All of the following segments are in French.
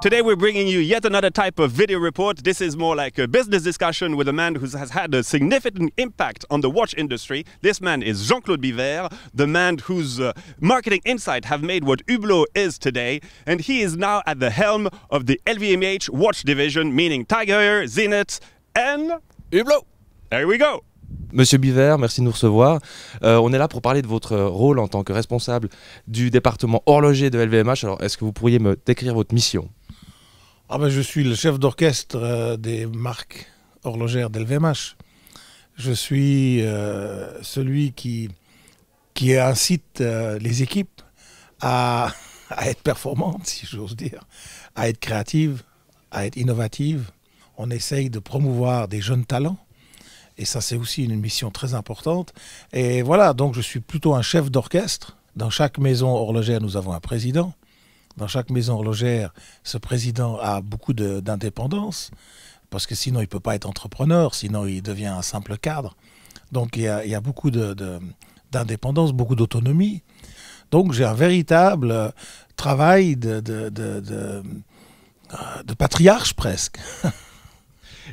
Today we're bringing you yet another type of video report. This is more like a business discussion with a man who has had a significant impact on the watch industry. This man is Jean-Claude Biver, the man whose uh, marketing insight have made what Hublot is today. And he is now at the helm of the LVMH watch division, meaning Tiger, Zenith and... Hublot! There we go! Monsieur Biver, merci de nous recevoir. Euh, on est là pour parler de votre euh, rôle en tant que responsable du département horloger de LVMH. Alors, est-ce que vous pourriez me décrire votre mission ah ben Je suis le chef d'orchestre euh, des marques horlogères d'LVMH. Je suis euh, celui qui, qui incite euh, les équipes à, à être performantes, si j'ose dire, à être créatives, à être innovatives. On essaye de promouvoir des jeunes talents. Et ça, c'est aussi une mission très importante. Et voilà, donc je suis plutôt un chef d'orchestre. Dans chaque maison horlogère, nous avons un président dans chaque maison horlogère, ce président a beaucoup d'indépendance, parce que sinon il ne peut pas être entrepreneur, sinon il devient un simple cadre. Donc il y a, beaucoup d'indépendance, beaucoup d'autonomie. Donc j'ai un véritable euh, travail de, de euh, patriarche presque.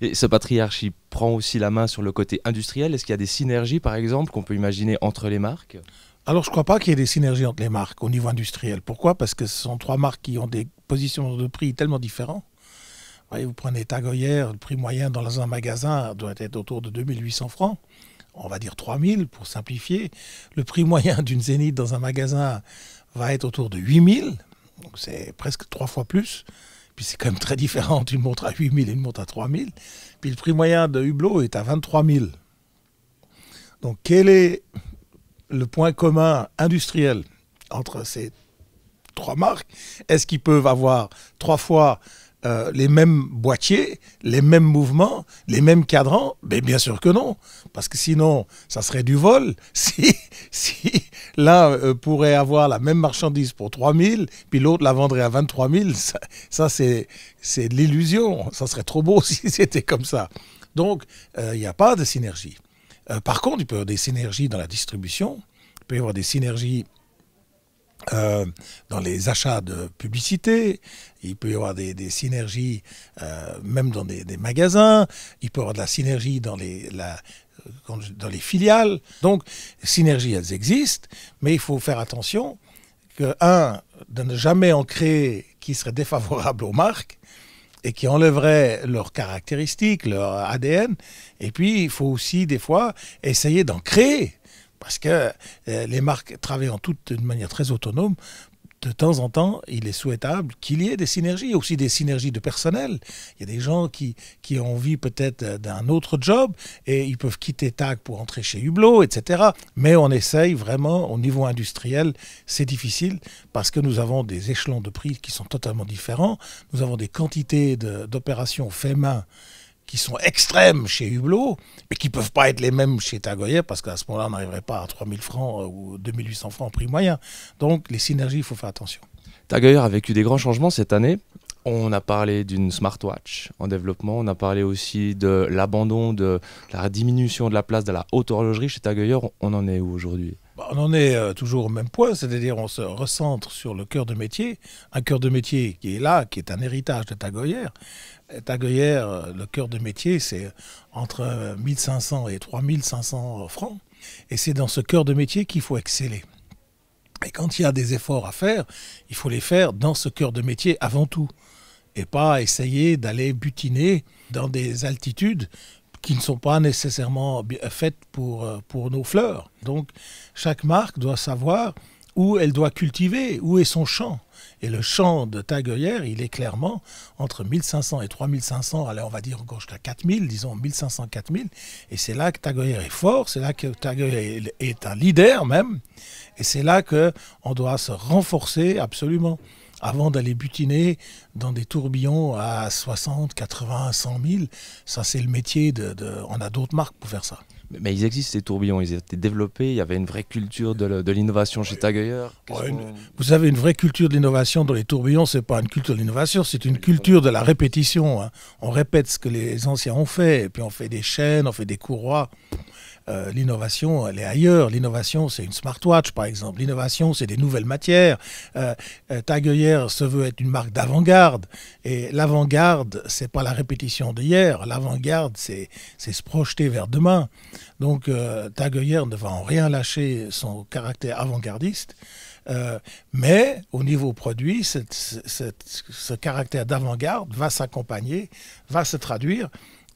Et ce patriarche, il prend aussi la main sur le côté industriel. Est-ce qu'il y a des synergies, par exemple, qu'on peut imaginer entre les marques alors, je ne crois pas qu'il y ait des synergies entre les marques au niveau industriel. Pourquoi Parce que ce sont trois marques qui ont des positions de prix tellement différentes. Vous, vous prenez Tagoyer, le prix moyen dans un magasin doit être autour de 2800 francs. On va dire 3000 pour simplifier. Le prix moyen d'une Zénith dans un magasin va être autour de 8000. Donc c'est presque trois fois plus. Puis c'est quand même très différent une montre à 8000 et une montre à 3000. Puis le prix moyen de Hublot est à 23000 Donc quel est le point commun industriel entre ces trois marques Est-ce qu'ils peuvent avoir trois fois euh, les mêmes boîtiers, les mêmes mouvements, les mêmes cadrans Mais ben, bien sûr que non, parce que sinon, ça serait du vol. Si, si l'un euh, pourrait avoir la même marchandise pour 3 000, puis l'autre la vendrait à 23 000, ça, c'est, c'est de l'illusion. Ça serait trop beau si c'était comme ça. Donc, euh, il n'y a pas de synergie. Euh, par contre, il peut y avoir des synergies dans la distribution, il peut y avoir des synergies euh, dans les achats de publicité, il peut y avoir des, synergies euh, même dans des, magasins, il peut y avoir de la synergie dans les, filiales. Donc, les synergies, elles existent, mais il faut faire attention que, un, de ne jamais en créer qui serait défavorable aux marques, et qui enlèveraient leurs caractéristiques, leur ADN. Et puis, il faut aussi, des fois, essayer d'en créer. Parce que euh, les marques travaillent en toute une manière très autonome de temps en temps, il est souhaitable qu'il y ait des synergies, aussi des synergies de personnel. Il y a des gens qui, qui ont envie peut-être euh, d'un autre job et ils peuvent quitter TAC pour entrer chez Hublot, etc. Mais on essaye vraiment, au niveau industriel, c'est difficile parce que nous avons des échelons de prix qui sont totalement différents. Nous avons des quantités d'opérations faites main qui sont extrêmes chez Hublot, mais qui ne peuvent pas être les mêmes chez Tagoyer, parce qu'à ce moment-là, on n'arriverait pas à 3 000 francs euh, ou 2 800 francs en prix moyen. Donc les synergies, il faut faire attention. Tagoyer a vécu des grands changements cette année. On a parlé d'une smartwatch en développement, on a parlé aussi de l'abandon, de la diminution de la place de la haute horlogerie chez Tagoyer. On en est où aujourd'hui bah, on en est euh, toujours au même point, c'est-à-dire on se recentre sur le cœur de métier, un cœur de métier qui est là, qui est un héritage de Tagoyère. Euh, Tagoyer, euh, le cœur de métier, c'est entre 1500 et 3500 francs. Et c'est dans ce cœur de métier qu'il faut exceller. Et quand il y a des efforts à faire, il faut les faire dans ce cœur de métier avant tout. Et pas essayer d'aller butiner dans des altitudes qui ne sont pas nécessairement faites pour, euh, pour nos fleurs. Donc chaque marque doit savoir où elle doit cultiver, où est son champ. Et le champ de Tagueyer, il est clairement entre 1500 et 3500, allez on va dire encore jusqu'à 4000, disons 1500-4000. Et c'est là que Tagueyer est fort, c'est là que Tagueyer est un leader même. Et c'est là qu'on doit se renforcer absolument avant d'aller butiner dans des tourbillons à 60, 80, 100 000. Ça, c'est le métier. De, On a d'autres marques pour faire ça. Mais, ils existent ces tourbillons, ils étaient développés, il y avait une vraie culture de, l'innovation chez Tagueilleur. vous avez une vraie culture de l'innovation dans les tourbillons, c'est pas une culture de l'innovation, c'est une culture de la répétition. Hein. On répète ce que les anciens ont fait, et puis on fait des chaînes, on fait des courroies. Euh, l'innovation, elle est ailleurs. L'innovation, c'est une smartwatch, par exemple. L'innovation, c'est des nouvelles matières. Euh, euh se veut être une marque d'avant-garde. Et l'avant-garde, c'est pas la répétition d'hier. L'avant-garde, c'est se projeter vers demain. Donc, euh, ne va en rien lâcher son caractère avant-gardiste. Euh, mais au niveau produit, ce caractère d'avant-garde va s'accompagner, va se traduire,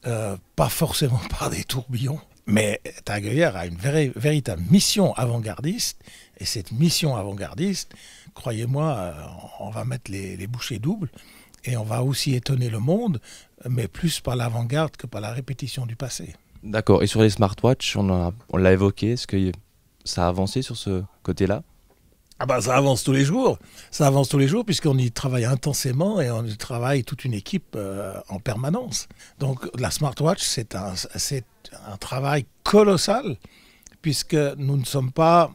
pas forcément par des tourbillons, mais Taguier a une véritable mission avant-gardiste, et cette mission avant-gardiste, croyez-moi, euh, on va mettre les, les, bouchées doubles, et on va aussi étonner le monde, mais plus par l'avant-garde que par la répétition du passé. D'accord, et sur les smartwatches, on l'a évoqué, est-ce que ça a avancé sur ce côté-là ah bah, ça avance tous les jours, ça avance tous les jours puisqu'on y travaille intensément et on y travaille toute une équipe euh, en permanence. Donc la smartwatch c'est un, travail colossal puisque nous ne sommes pas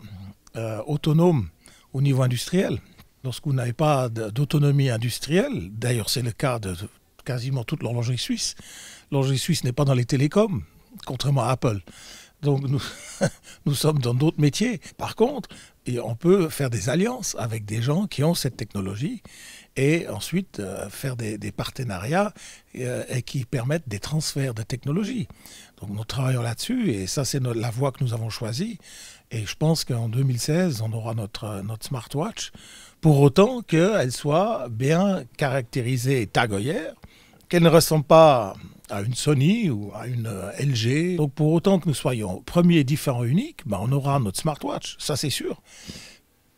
euh, autonomes au niveau industriel. Lorsque vous n'avez pas d'autonomie industrielle, d'ailleurs c'est le cas de quasiment toute l'horlogerie suisse, l'horlogerie suisse n'est pas dans les télécoms, contrairement à Apple. Donc nous, nous sommes dans d'autres métiers. Par contre, et on peut faire des alliances avec des gens qui ont cette technologie et ensuite euh, faire des, partenariats euh, et qui permettent des transferts de technologie. Donc nous travaillons là-dessus et ça c'est la voie que nous avons choisie. Et je pense qu'en 2016, on aura notre, euh, notre smartwatch, pour autant qu'elle soit bien caractérisée et tagoyère, qu'elle ne ressemble pas à une Sony ou à une euh, LG. Donc pour autant que nous soyons premier différent unique, ben on aura notre smartwatch, ça c'est sûr.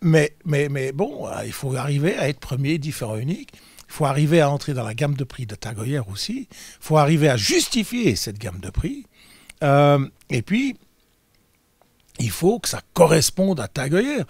Mais, mais, mais bon, euh, il faut arriver à être premier, différent, unique. Il faut arriver à entrer dans la gamme de prix de Heuer aussi. Il faut arriver à justifier cette gamme de prix. Euh, et puis, il faut que ça corresponde à Heuer.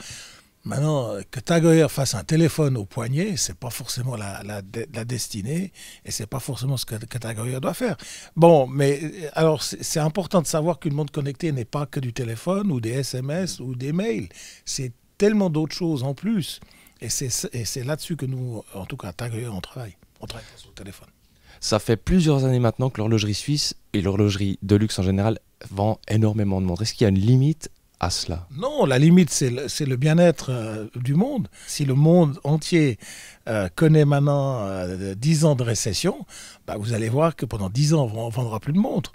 Maintenant, euh, que Tagoyer fasse un téléphone au poignet, c'est pas forcément la, la, la destinée et c'est pas forcément ce que, que doit faire. Bon, mais euh, alors c'est important de savoir qu'une montre connectée n'est pas que du téléphone ou des SMS ou des mails. C'est tellement d'autres choses en plus. Et c'est là-dessus que nous, en tout cas, Tagoyer, on travaille. On travaille sur le téléphone. Ça fait plusieurs années maintenant que l'horlogerie suisse et l'horlogerie de luxe en général vend énormément de montres. Est-ce qu'il y a une limite non, la limite, c'est le, bien-être euh, du monde. Si le monde entier euh, connaît maintenant 10 euh, ans de récession, bah, vous allez voir que pendant 10 ans, on ne vendra plus de montres.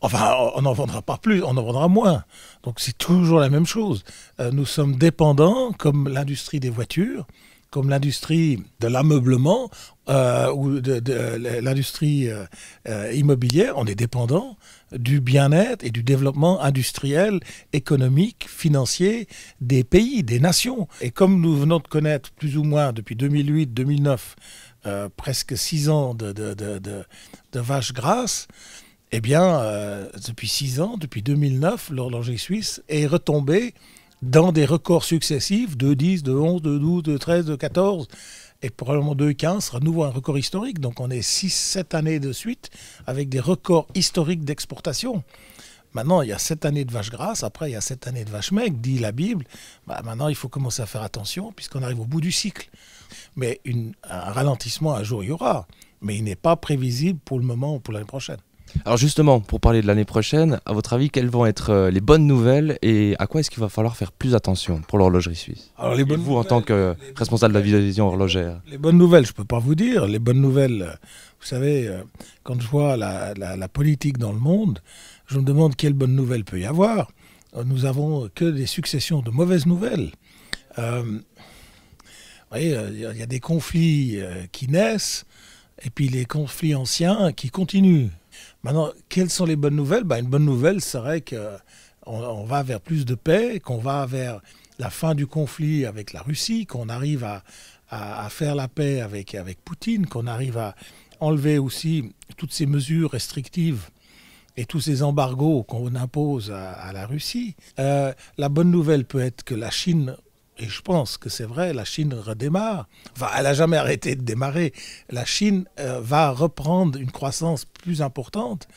Enfin, on n'en vendra pas plus, on en vendra moins. Donc c'est toujours la même chose. nous sommes dépendants, comme l'industrie des voitures, comme l'industrie de l'ameublement euh, ou de, euh, l'industrie euh, immobilière, on est dépendant du bien-être et du développement industriel, économique, financier des pays, des nations. Et comme nous venons de connaître plus ou moins depuis 2008-2009 presque six ans de, de vaches grasses, eh bien, depuis six ans, depuis 2009, l'horloger suisse est retombé dans des records successifs de 10, de 11, de 12, de 13, de 14 et probablement 15 sera nouveau un record historique. Donc on est 6-7 années de suite avec des records historiques d'exportation. Maintenant, il y a 7 années de vache grasse, après il y a 7 années de vache mec, dit la Bible. Bah, maintenant, il faut commencer à faire attention puisqu'on arrive au bout du cycle. Mais une, un ralentissement, un jour, il y aura. Mais il n'est pas prévisible pour le moment ou pour l'année prochaine. Alors justement, pour parler de l'année prochaine, à votre avis, quelles vont être euh, les bonnes nouvelles et à quoi est-ce qu'il va falloir faire plus attention pour l'horlogerie suisse les bonnes vous, en tant que responsable de la vision horlogère Les bonnes nouvelles, je ne peux pas vous dire. Les bonnes nouvelles, vous savez, euh, quand je vois la, politique dans le monde, je me demande quelle bonne nouvelle peut y avoir. Euh, nous avons que des successions de mauvaises nouvelles. il y a des conflits qui naissent et puis les conflits anciens qui continuent. Maintenant, quelles sont les bonnes nouvelles ben, Une bonne nouvelle serait qu'on on va vers plus de paix, qu'on va vers la fin du conflit avec la Russie, qu'on arrive à, faire la paix avec, avec Poutine, qu'on arrive à enlever aussi toutes ces mesures restrictives et tous ces embargos qu'on impose à, la Russie. Euh, la bonne nouvelle peut être que la Chine et je pense que c'est vrai, la Chine redémarre. Enfin, elle n'a jamais arrêté de démarrer. La Chine euh, va reprendre une croissance plus importante.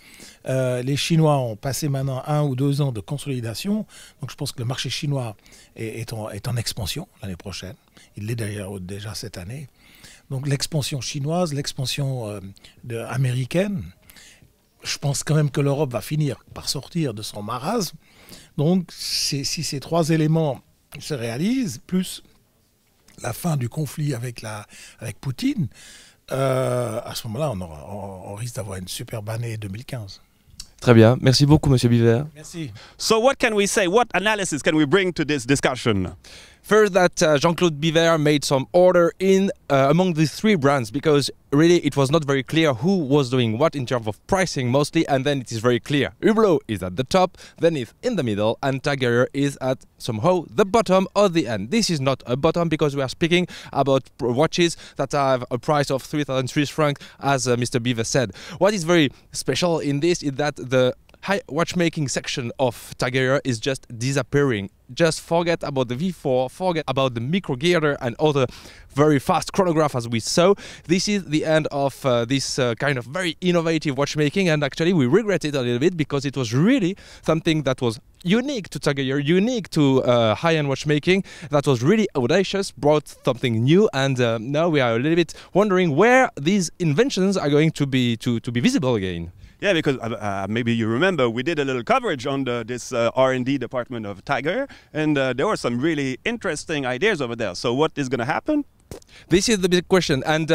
Euh, les Chinois ont passé maintenant un ou deux ans de consolidation. Donc je pense que le marché chinois est, est, en, expansion l'année prochaine. Il l'est d'ailleurs déjà cette année. Donc l'expansion chinoise, l'expansion euh, américaine. Je pense quand même que l'Europe va finir par sortir de son marasme. Donc si ces trois éléments se réalise, plus la fin du conflit avec, la, avec Poutine, euh, à ce moment-là, on, risque d'avoir une superbe année 2015. Très bien. Merci beaucoup, Monsieur Biver. Merci. So, what can we say? What analysis can we bring to this discussion? First, that uh, Jean-Claude Biver made some order in uh, among the three brands because really it was not very clear who was doing what in terms of pricing mostly, and then it is very clear. Hublot is at the top, then is in the middle, and Tag Heuer is at somehow the bottom or the end. This is not a bottom because we are speaking about watches that have a price of 3,000 Swiss francs, as uh, Mr. Beaver said. What is very special in this is that the high watchmaking section of Tagger is just disappearing. Just forget about the V4, forget about the micro gear and other very fast chronograph as we saw. This is the end of uh, this uh, kind of very innovative watchmaking and actually we regret it a little bit because it was really something that was unique to Tagger, unique to uh, high-end watchmaking that was really audacious, brought something new, and uh, now we are a little bit wondering where these inventions are going to be to, to be visible again. Yeah, because uh, uh, maybe you remember we did a little coverage on the, this uh, R&D department of Tiger, and uh, there were some really interesting ideas over there. So what is going to happen? This is the big question, and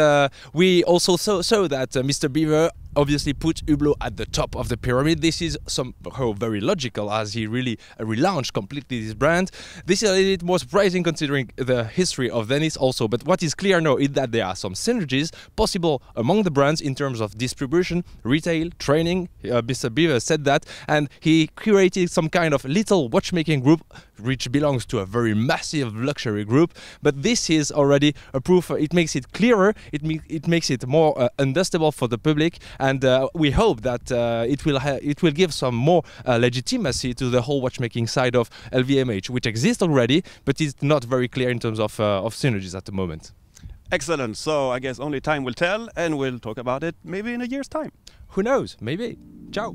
we also saw, saw that Mr. Beaver obviously put Hublot at the top of the pyramid. This is somehow very logical as he really relaunched completely this brand. This is a little bit more surprising considering the history of Venice also, but what is clear now is that there are some synergies possible among the brands in terms of distribution, retail, training. Uh, Mr. Beaver said that, and he created some kind of little watchmaking group which belongs to a very massive luxury group, but this is already a proof. It makes it clearer, it, it makes it more uh, understandable for the public, and and uh, we hope that uh, it will it will give some more uh, legitimacy to the whole watchmaking side of LVMH, which exists already, but is not very clear in terms of uh, of synergies at the moment. Excellent. So I guess only time will tell, and we'll talk about it maybe in a year's time. Who knows? Maybe. Ciao.